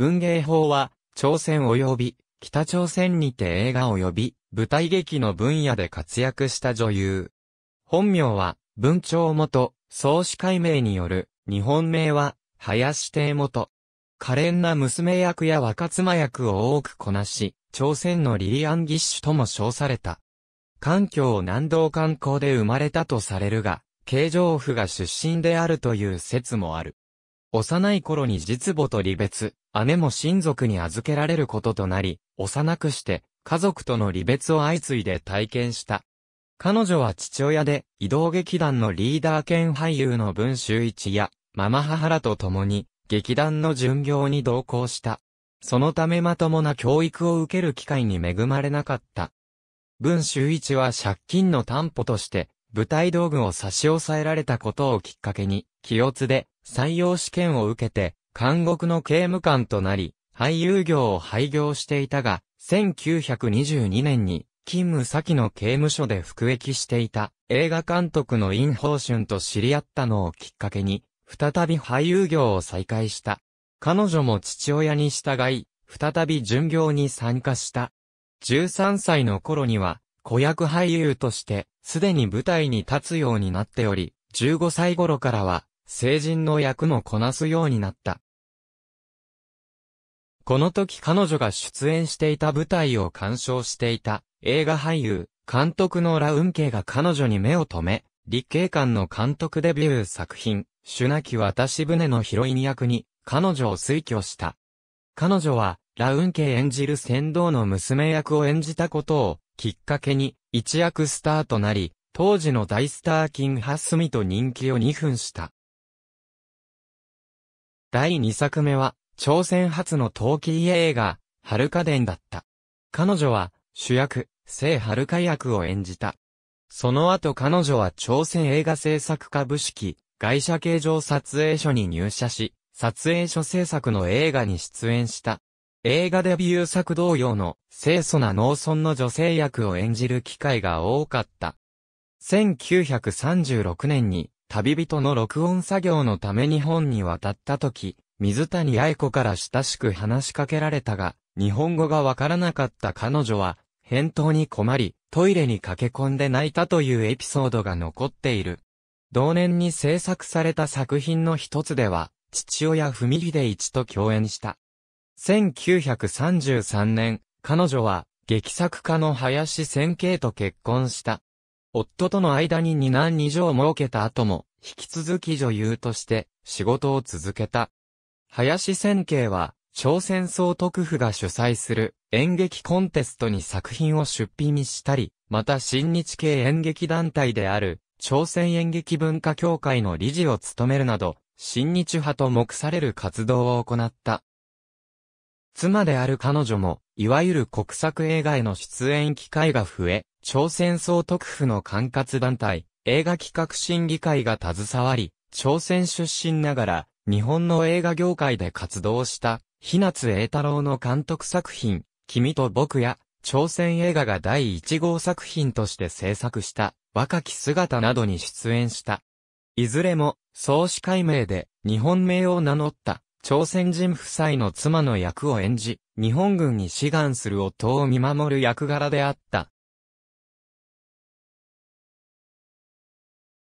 文芸法は、朝鮮及び、北朝鮮にて映画及び、舞台劇の分野で活躍した女優。本名は、文鳥元、創始解明による、日本名は、林邸元。可憐な娘役や若妻役を多くこなし、朝鮮のリリアン・ギッシュとも称された。環境南道観光で生まれたとされるが、慶城府が出身であるという説もある。幼い頃に実母と離別、姉も親族に預けられることとなり、幼くして家族との離別を相次いで体験した。彼女は父親で移動劇団のリーダー兼俳優の文秀一や、ママ母らと共に劇団の巡業に同行した。そのためまともな教育を受ける機会に恵まれなかった。文秀一は借金の担保として、舞台道具を差し押さえられたことをきっかけに、気をつで採用試験を受けて、監獄の刑務官となり、俳優業を廃業していたが、1922年に、勤務先の刑務所で服役していた映画監督のイン・ホーシュンと知り合ったのをきっかけに、再び俳優業を再開した。彼女も父親に従い、再び巡業に参加した。13歳の頃には、子役俳優として、すでに舞台に立つようになっており、15歳頃からは、成人の役もこなすようになった。この時彼女が出演していた舞台を鑑賞していた映画俳優、監督のラウンケが彼女に目を留め、立慶館の監督デビュー作品、シュナキ渡し船のヒロイン役に彼女を推挙した。彼女は、ラウンケ演じる先導の娘役を演じたことをきっかけに一躍スターとなり、当時の大スターキンハスミと人気を2分した。第2作目は、朝鮮初の陶器映画、春花伝だった。彼女は、主役、聖春花役を演じた。その後彼女は朝鮮映画制作家部式、外社形状撮影所に入社し、撮影所制作の映画に出演した。映画デビュー作同様の清楚な農村の女性役を演じる機会が多かった。1936年に旅人の録音作業のため日本に渡った時、水谷愛子から親しく話しかけられたが、日本語がわからなかった彼女は、返答に困り、トイレに駆け込んで泣いたというエピソードが残っている。同年に制作された作品の一つでは、父親文秀一と共演した。1933年、彼女は、劇作家の林千景と結婚した。夫との間に2男2女を設けた後も、引き続き女優として仕事を続けた。林千景は、朝鮮総督府が主催する演劇コンテストに作品を出品したり、また新日系演劇団体である朝鮮演劇文化協会の理事を務めるなど、新日派と目される活動を行った。妻である彼女も、いわゆる国策映画への出演機会が増え、朝鮮総督府の管轄団体、映画企画審議会が携わり、朝鮮出身ながら、日本の映画業界で活動した、日夏栄太郎の監督作品、君と僕や、朝鮮映画が第1号作品として制作した、若き姿などに出演した。いずれも、創始解明で、日本名を名乗った、朝鮮人夫妻の妻の役を演じ、日本軍に志願する夫を見守る役柄であった。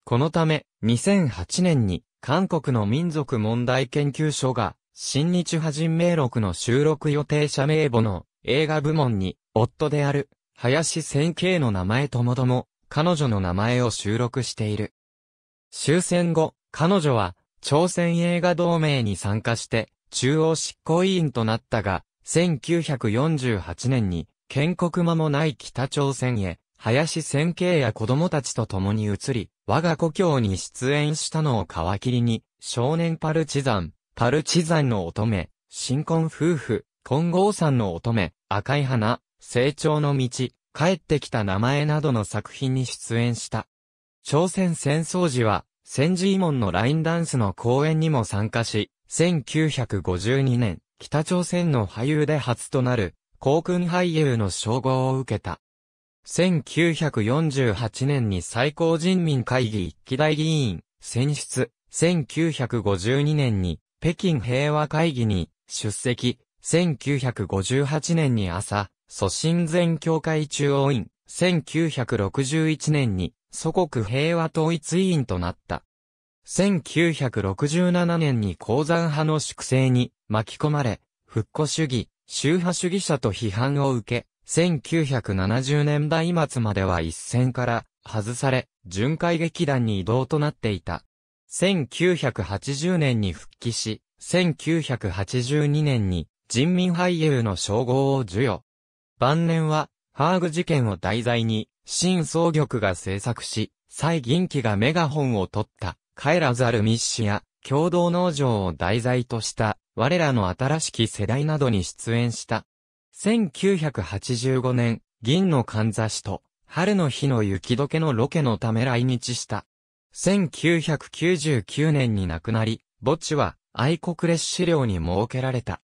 このため、2008年に、韓国の民族問題研究所が、新日派人名録の収録予定者名簿の映画部門に、夫である、林千慶の名前ともども、彼女の名前を収録している。終戦後、彼女は、朝鮮映画同盟に参加して、中央執行委員となったが、1948年に、建国間もない北朝鮮へ、林先慶や子供たちと共に移り、我が故郷に出演したのを皮切りに、少年パルチザン、パルチザンの乙女、新婚夫婦、金剛さんの乙女、赤い花、成長の道、帰ってきた名前などの作品に出演した。朝鮮戦争時は、千住門のラインダンスの公演にも参加し、1952年、北朝鮮の俳優で初となる、航空俳優の称号を受けた。1948年に最高人民会議一期大議員、選出。1952年に北京平和会議に出席。1958年に朝、祖神前教会中央院。1961年に祖国平和統一委員となった。1967年に鉱山派の粛清に巻き込まれ、復古主義、宗派主義者と批判を受け、1970年代末までは一線から外され、巡回劇団に移動となっていた。1980年に復帰し、1982年に人民俳優の称号を授与。晩年は、ハーグ事件を題材に、新総玉が制作し、蔡銀器がメガホンを取った、帰らざる密使や、共同農場を題材とした、我らの新しき世代などに出演した。1985年、銀のかんざしと、春の日の雪解けのロケのため来日した。1999年に亡くなり、墓地は愛国列資料に設けられた。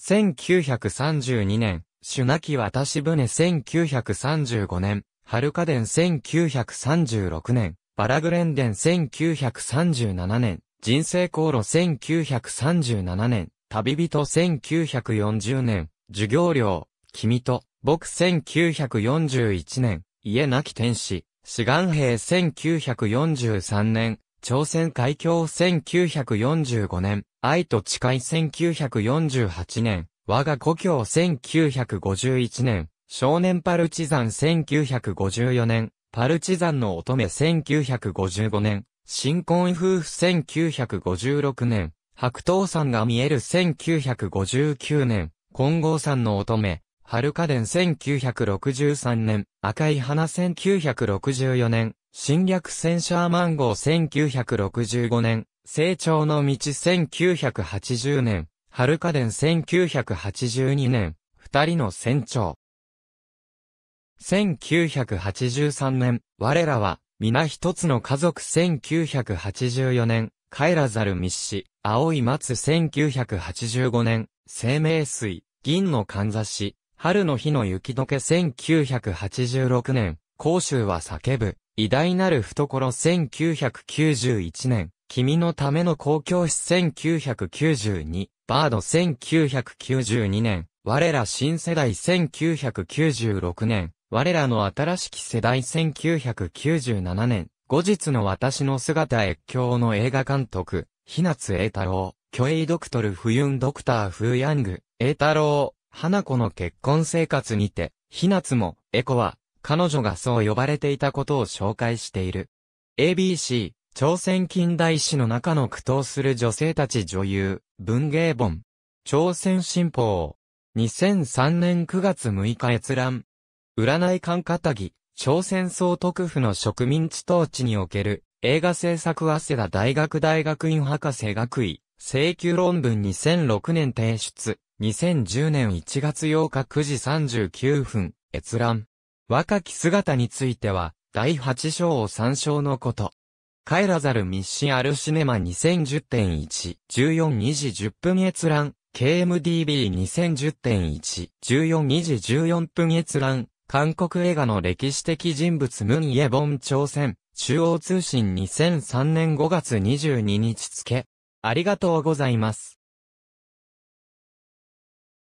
1932年、主なき渡し船1935年、春家電1936年、バラグレンデ1937年、人生航路1937年、旅人1940年、授業料、君と、僕1941年、家なき天使、志願兵1943年、朝鮮海峡1945年、愛と誓い1948年、我が故郷1951年、少年パルチザン1954年、パルチザンの乙女1955年、新婚夫婦1956年、白桃山が見える1959年、金剛山の乙女、春家電1963年、赤い花1964年、侵略戦シャーマンゴー1965年、成長の道1980年、春家電1982年、二人の船長。1983年、我らは、皆一つの家族1984年、帰らざる密使、青い松1985年、生命水、銀のかんざし、春の日の雪解け1986年、甲州は叫ぶ、偉大なる懐1991年、君のための公共室1992、バード1992年、我ら新世代1996年、我らの新しき世代1997年、後日の私の姿越境の映画監督、日夏栄太郎、虚栄ドクトル不ンドクター風ヤング、栄太郎、花子の結婚生活にて、日夏も、エコは、彼女がそう呼ばれていたことを紹介している。ABC、朝鮮近代史の中の苦闘する女性たち女優、文芸本。朝鮮新報。2003年9月6日閲覧。占い館片木、朝鮮総督府の植民地統治における映画制作早稲田大学大学院博士学位、請求論文2006年提出。2010年1月8日9時39分、閲覧。若き姿については、第8章を参照のこと。帰らざる密信あるシネマ2010.1、14時10分閲覧、KMDB2010.1、14時14分閲覧、韓国映画の歴史的人物ムン・イェ・ボン朝鮮、中央通信2003年5月22日付。ありがとうございます。